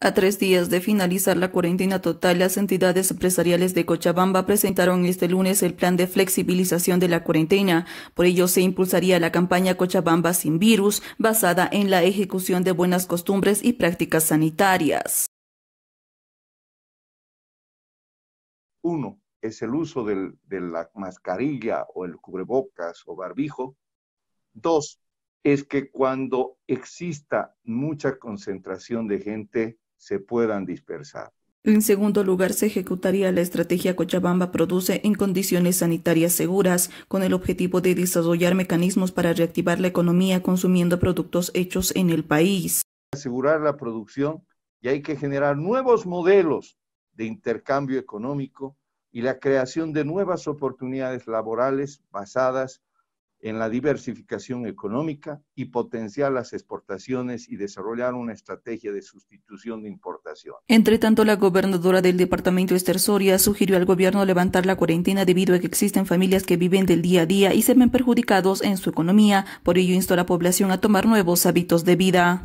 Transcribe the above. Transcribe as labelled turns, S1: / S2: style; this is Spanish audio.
S1: A tres días de finalizar la cuarentena total, las entidades empresariales de Cochabamba presentaron este lunes el plan de flexibilización de la cuarentena. Por ello, se impulsaría la campaña Cochabamba sin virus, basada en la ejecución de buenas costumbres y prácticas sanitarias.
S2: Uno es el uso de la mascarilla o el cubrebocas o barbijo. Dos es que cuando exista mucha concentración de gente, se puedan dispersar.
S1: En segundo lugar, se ejecutaría la estrategia Cochabamba Produce en condiciones sanitarias seguras, con el objetivo de desarrollar mecanismos para reactivar la economía consumiendo productos hechos en el país.
S2: Asegurar la producción y hay que generar nuevos modelos de intercambio económico y la creación de nuevas oportunidades laborales basadas en en la diversificación económica y potenciar las exportaciones y desarrollar una estrategia de sustitución de importación.
S1: Entre tanto, la gobernadora del departamento estersoria sugirió al gobierno levantar la cuarentena debido a que existen familias que viven del día a día y se ven perjudicados en su economía. Por ello, instó a la población a tomar nuevos hábitos de vida.